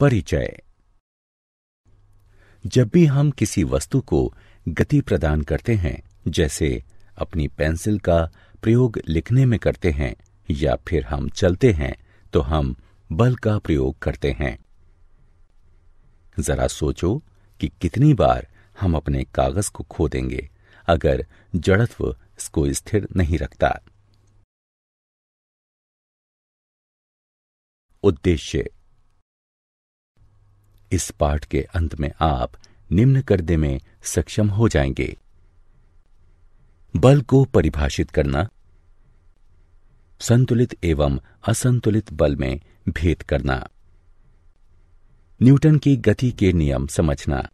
परिचय जब भी हम किसी वस्तु को गति प्रदान करते हैं जैसे अपनी पेंसिल का प्रयोग लिखने में करते हैं या फिर हम चलते हैं तो हम बल का प्रयोग करते हैं जरा सोचो कि कितनी बार हम अपने कागज को खो देंगे अगर जड़त्व इसको स्थिर नहीं रखता उद्देश्य इस पाठ के अंत में आप निम्न करने में सक्षम हो जाएंगे बल को परिभाषित करना संतुलित एवं असंतुलित बल में भेद करना न्यूटन की गति के नियम समझना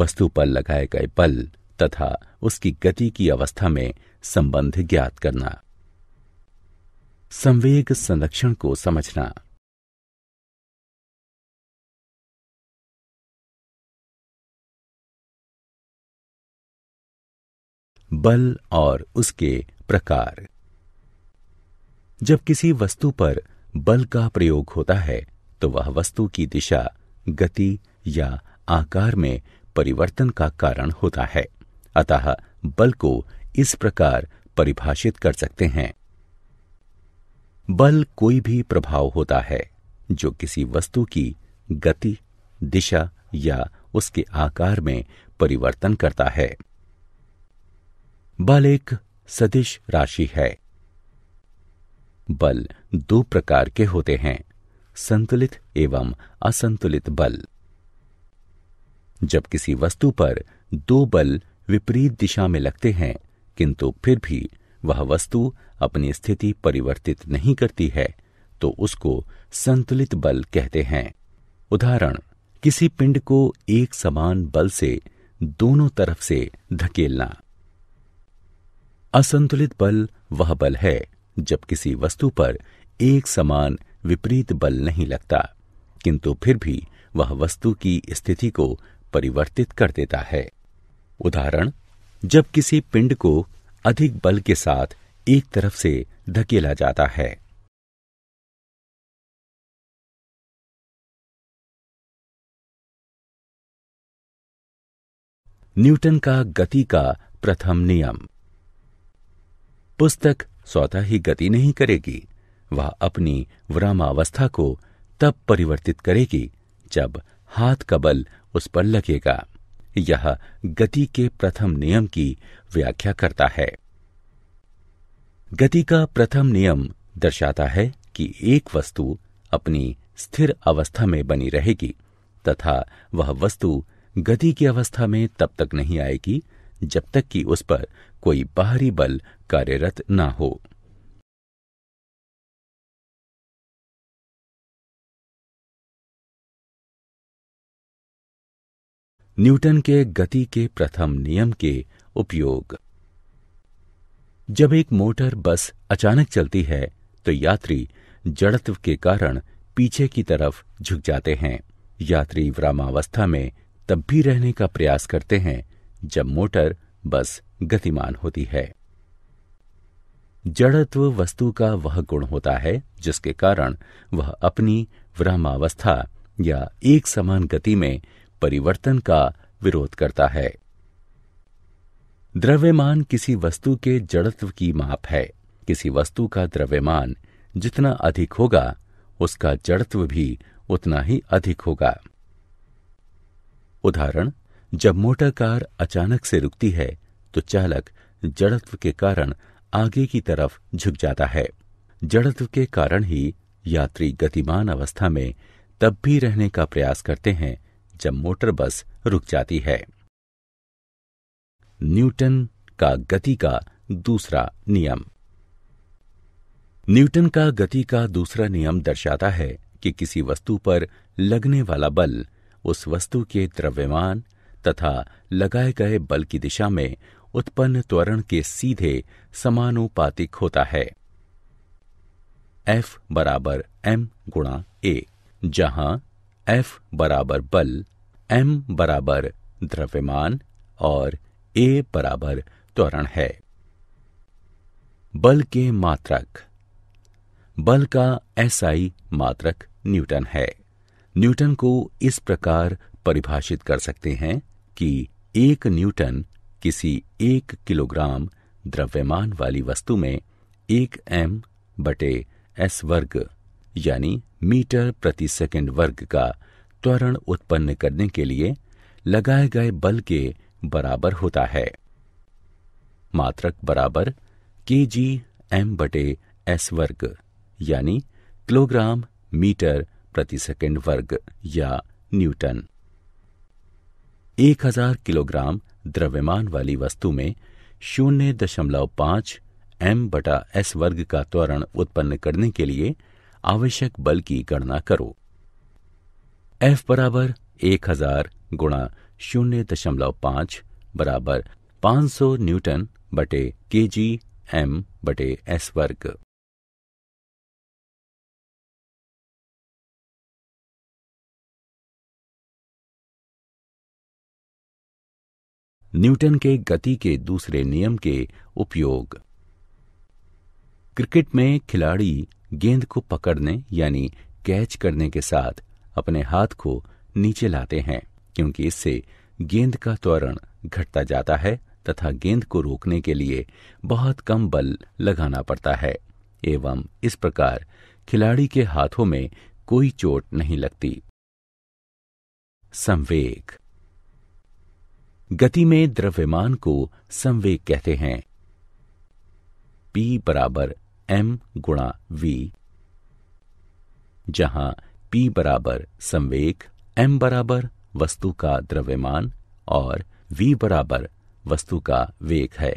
वस्तु पर लगाए गए बल तथा उसकी गति की अवस्था में संबंध ज्ञात करना संवेग संरक्षण को समझना बल और उसके प्रकार जब किसी वस्तु पर बल का प्रयोग होता है तो वह वस्तु की दिशा गति या आकार में परिवर्तन का कारण होता है अतः बल को इस प्रकार परिभाषित कर सकते हैं बल कोई भी प्रभाव होता है जो किसी वस्तु की गति दिशा या उसके आकार में परिवर्तन करता है बल एक सदिश राशि है बल दो प्रकार के होते हैं संतुलित एवं असंतुलित बल जब किसी वस्तु पर दो बल विपरीत दिशा में लगते हैं किंतु फिर भी वह वस्तु अपनी स्थिति परिवर्तित नहीं करती है तो उसको संतुलित बल कहते हैं उदाहरण किसी पिंड को एक समान बल से दोनों तरफ से धकेलना असंतुलित बल वह बल है जब किसी वस्तु पर एक समान विपरीत बल नहीं लगता किंतु फिर भी वह वस्तु की स्थिति को परिवर्तित कर देता है उदाहरण जब किसी पिंड को अधिक बल के साथ एक तरफ से धकेला जाता है न्यूटन का गति का प्रथम नियम पुस्तक स्वतः ही गति नहीं करेगी वह अपनी विरामावस्था को तब परिवर्तित करेगी जब हाथ का बल उस पर लगेगा यह गति के प्रथम नियम की व्याख्या करता है गति का प्रथम नियम दर्शाता है कि एक वस्तु अपनी स्थिर अवस्था में बनी रहेगी तथा वह वस्तु गति की अवस्था में तब तक नहीं आएगी जब तक कि उस पर कोई बाहरी बल कार्यरत ना हो न्यूटन के गति के प्रथम नियम के उपयोग जब एक मोटर बस अचानक चलती है तो यात्री जड़त्व के कारण पीछे की तरफ झुक जाते हैं यात्री विरामावस्था में तब भी रहने का प्रयास करते हैं जब मोटर बस गतिमान होती है जड़त्व वस्तु का वह गुण होता है जिसके कारण वह अपनी व्रह्मावस्था या एक समान गति में परिवर्तन का विरोध करता है द्रव्यमान किसी वस्तु के जड़त्व की माप है किसी वस्तु का द्रव्यमान जितना अधिक होगा उसका जड़त्व भी उतना ही अधिक होगा उदाहरण जब मोटर कार अचानक से रुकती है तो चालक जड़त्व के कारण आगे की तरफ झुक जाता है जड़त्व के कारण ही यात्री गतिमान अवस्था में तब भी रहने का प्रयास करते हैं जब मोटर बस रुक जाती है न्यूटन का गति का दूसरा नियम न्यूटन का गति का दूसरा नियम दर्शाता है कि किसी वस्तु पर लगने वाला बल उस वस्तु के द्रव्यमान तथा लगाए गए बल की दिशा में उत्पन्न त्वरण के सीधे समानुपातिक होता है एफ बराबर एम गुणा ए जहां एफ बराबर बल एम बराबर द्रव्यमान और ए बराबर त्वरण है बल के मात्रक बल का एसआई मात्रक न्यूटन है न्यूटन को इस प्रकार परिभाषित कर सकते हैं कि एक न्यूटन किसी एक किलोग्राम द्रव्यमान वाली वस्तु में एक एम बटे एस वर्ग यानी मीटर प्रति सेकंड वर्ग का त्वरण उत्पन्न करने के लिए लगाए गए बल के बराबर होता है मात्रक बराबर के जी एम बटे एस वर्ग यानी किलोग्राम मीटर प्रति सेकंड वर्ग या न्यूटन एक हजार किलोग्राम द्रव्यमान वाली वस्तु में शून्य दशमलव पांच एम बटा एस वर्ग का त्वरण उत्पन्न करने के लिए आवश्यक बल की गणना करो एफ बराबर एक हजार गुणा शून्य दशमलव पांच बराबर पांच सौ न्यूटन बटे के जी एम बटे एस वर्ग न्यूटन के गति के दूसरे नियम के उपयोग क्रिकेट में खिलाड़ी गेंद को पकड़ने यानी कैच करने के साथ अपने हाथ को नीचे लाते हैं क्योंकि इससे गेंद का त्वरण घटता जाता है तथा गेंद को रोकने के लिए बहुत कम बल लगाना पड़ता है एवं इस प्रकार खिलाड़ी के हाथों में कोई चोट नहीं लगती संवेग गति में द्रव्यमान को संवेग कहते हैं p बराबर एम गुणा वी जहां p बराबर संवेग m बराबर वस्तु का द्रव्यमान और v बराबर वस्तु का वेग है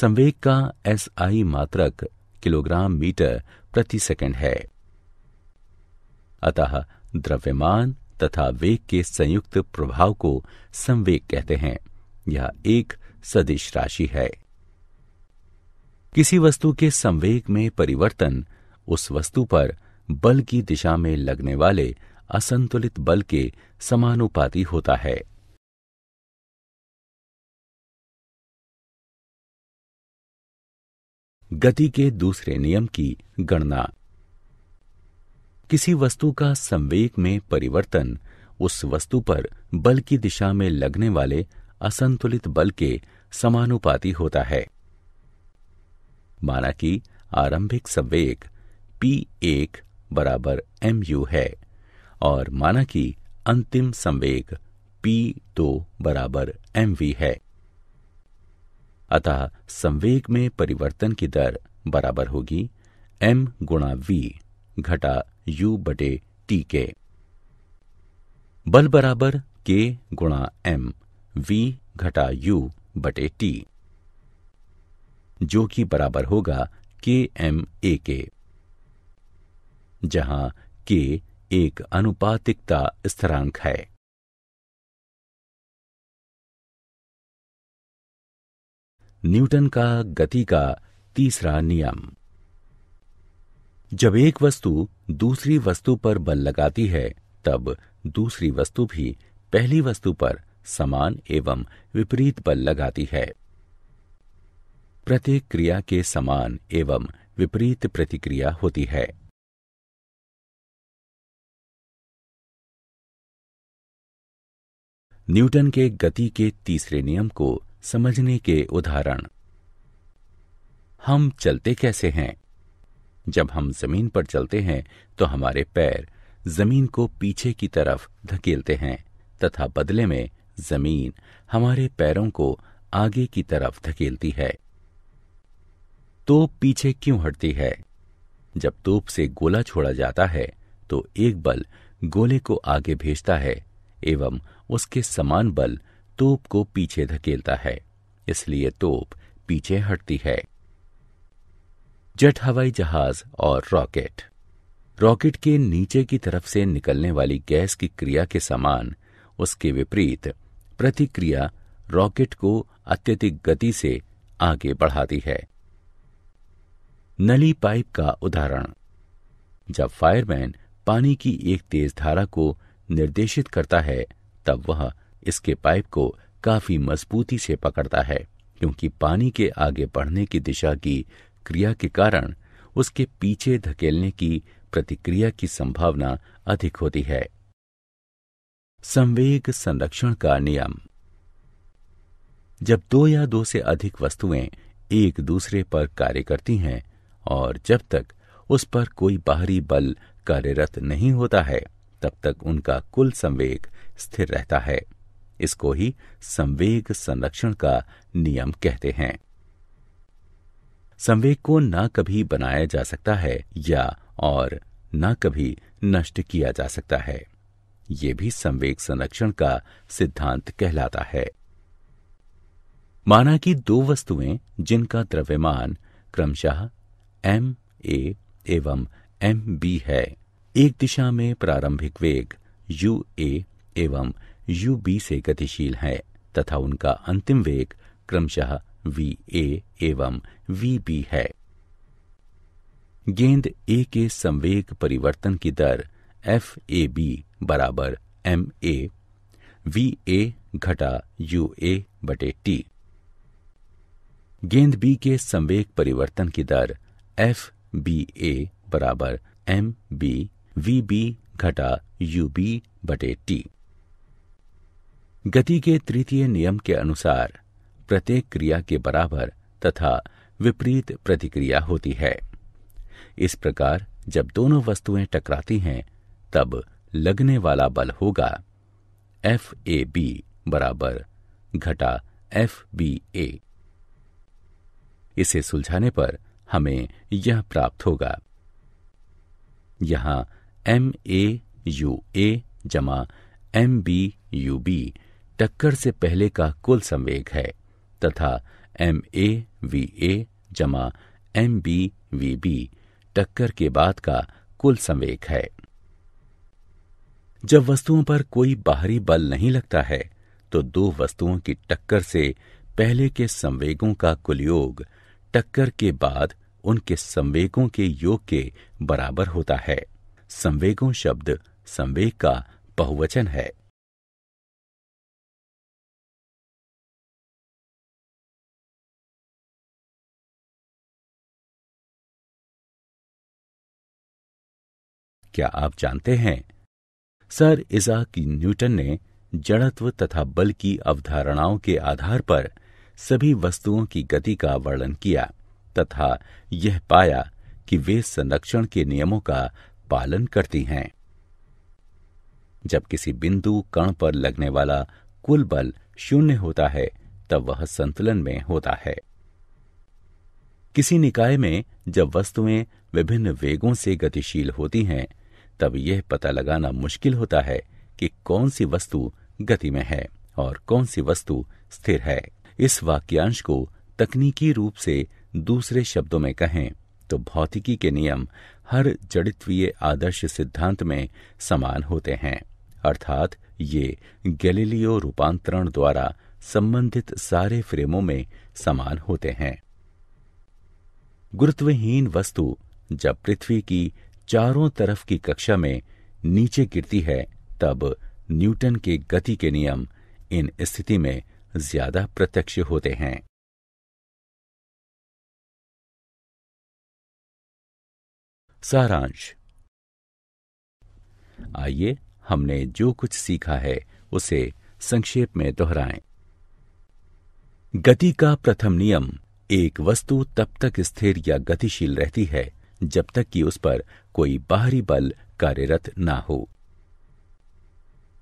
संवेग का एस आई मात्रक किलोग्राम मीटर प्रति सेकंड है अतः द्रव्यमान तथा वेग के संयुक्त प्रभाव को संवेग कहते हैं यह एक सदिश राशि है किसी वस्तु के संवेग में परिवर्तन उस वस्तु पर बल की दिशा में लगने वाले असंतुलित बल के समानुपाती होता है गति के दूसरे नियम की गणना किसी वस्तु का संवेग में परिवर्तन उस वस्तु पर बल की दिशा में लगने वाले असंतुलित बल के समानुपाती होता है माना कि आरंभिक संवेग पी एक बराबर एम है और माना कि अंतिम संवेग पी दो बराबर एम है अतः संवेग में परिवर्तन की दर बराबर होगी एम गुणा वी घटा यू बटे टी के बल बराबर के गुणा एम वी घटा यू बटे टी जो कि बराबर होगा के एम ए के जहां के एक अनुपातिकता स्थिरांक है न्यूटन का गति का तीसरा नियम जब एक वस्तु दूसरी वस्तु पर बल लगाती है तब दूसरी वस्तु भी पहली वस्तु पर समान एवं विपरीत बल लगाती है प्रत्येक क्रिया के समान एवं विपरीत प्रतिक्रिया होती है न्यूटन के गति के तीसरे नियम को समझने के उदाहरण हम चलते कैसे हैं जब हम जमीन पर चलते हैं तो हमारे पैर जमीन को पीछे की तरफ धकेलते हैं तथा बदले में जमीन हमारे पैरों को आगे की तरफ धकेलती है तो पीछे क्यों हटती है जब तोप से गोला छोड़ा जाता है तो एक बल गोले को आगे भेजता है एवं उसके समान बल तोप को पीछे धकेलता है इसलिए तोप पीछे हटती है जेट हवाई जहाज और रॉकेट रॉकेट के नीचे की तरफ से निकलने वाली गैस की क्रिया के समान उसके विपरीत प्रतिक्रिया रॉकेट को अत्यधिक गति से आगे बढ़ाती है नली पाइप का उदाहरण जब फायरमैन पानी की एक तेज धारा को निर्देशित करता है तब वह इसके पाइप को काफी मजबूती से पकड़ता है क्योंकि पानी के आगे बढ़ने की दिशा की क्रिया के कारण उसके पीछे धकेलने की प्रतिक्रिया की संभावना अधिक होती है संवेग संरक्षण का नियम जब दो या दो से अधिक वस्तुएं एक दूसरे पर कार्य करती हैं और जब तक उस पर कोई बाहरी बल कार्यरत नहीं होता है तब तक उनका कुल संवेग स्थिर रहता है इसको ही संवेग संरक्षण का नियम कहते हैं संवेग को न कभी बनाया जा सकता है या और न कभी नष्ट किया जा सकता है ये भी संवेग संरक्षण का सिद्धांत कहलाता है माना कि दो वस्तुएं जिनका द्रव्यमान क्रमशः एम ए एवं एम बी है एक दिशा में प्रारंभिक वेग यू ए एवं यू बी से गतिशील है तथा उनका अंतिम वेग क्रमशः वी ए एवं वी बी है गेंद ए के संवेग परिवर्तन की दर एफ ए बी बराबर एम ए वी ए घटा यू ए बटे टी गेंद बी के संवेग परिवर्तन की दर एफ बी ए बराबर एम बी वी बी घटा यू बी बटे टी गति के तृतीय नियम के अनुसार प्रत्येक क्रिया के बराबर तथा विपरीत प्रतिक्रिया होती है इस प्रकार जब दोनों वस्तुएं टकराती हैं तब लगने वाला बल होगा एफ ए बी बराबर घटा एफ बी ए इसे सुलझाने पर हमें यह प्राप्त होगा यहां एम ए यू ए जमा एम बी यू बी टक्कर से पहले का कुल संवेग है तथा एम ए वी ए जमा एम बी वी बी टक्कर के बाद का कुल संवेक है जब वस्तुओं पर कोई बाहरी बल नहीं लगता है तो दो वस्तुओं की टक्कर से पहले के संवेगों का कुल योग टक्कर के बाद उनके संवेगों के योग के बराबर होता है संवेगों शब्द संवेग का बहुवचन है क्या आप जानते हैं सर इजाक न्यूटन ने जड़त्व तथा बल की अवधारणाओं के आधार पर सभी वस्तुओं की गति का वर्णन किया तथा यह पाया कि वे संरक्षण के नियमों का पालन करती हैं जब किसी बिंदु कण पर लगने वाला कुल बल शून्य होता है तब वह संतुलन में होता है किसी निकाय में जब वस्तुएं विभिन्न वेगों से गतिशील होती हैं तब यह पता लगाना मुश्किल होता है कि कौन सी वस्तु गति में है और कौन सी वस्तु स्थिर है इस वाक्यांश को तकनीकी रूप से दूसरे शब्दों में कहें तो भौतिकी के नियम हर जड़ित्वीय आदर्श सिद्धांत में समान होते हैं अर्थात ये गैलीलियो रूपांतरण द्वारा संबंधित सारे फ्रेमों में समान होते हैं गुरुत्वहीन वस्तु जब पृथ्वी की चारों तरफ की कक्षा में नीचे गिरती है तब न्यूटन के गति के नियम इन स्थिति में ज्यादा प्रत्यक्ष होते हैं सारांश आइए हमने जो कुछ सीखा है उसे संक्षेप में दोहराएं। गति का प्रथम नियम एक वस्तु तब तक स्थिर या गतिशील रहती है जब तक कि उस पर कोई बाहरी बल कार्यरत ना हो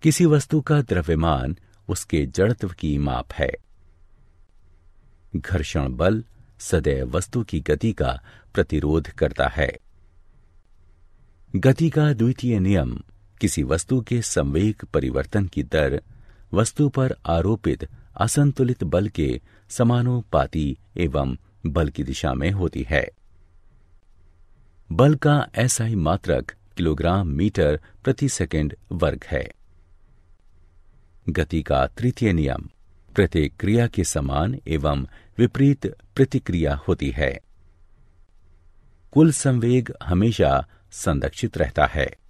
किसी वस्तु का द्रव्यमान उसके जड़त्व की माप है घर्षण बल सदैव वस्तु की गति का प्रतिरोध करता है गति का द्वितीय नियम किसी वस्तु के संवेग परिवर्तन की दर वस्तु पर आरोपित असंतुलित बल के समानुपाती एवं बल की दिशा में होती है बल का ऐसा ही मात्रक किलोग्राम मीटर प्रति सेकंड वर्ग है गति का तृतीय नियम प्रत्येक क्रिया के समान एवं विपरीत प्रतिक्रिया होती है कुल संवेग हमेशा संरक्षित रहता है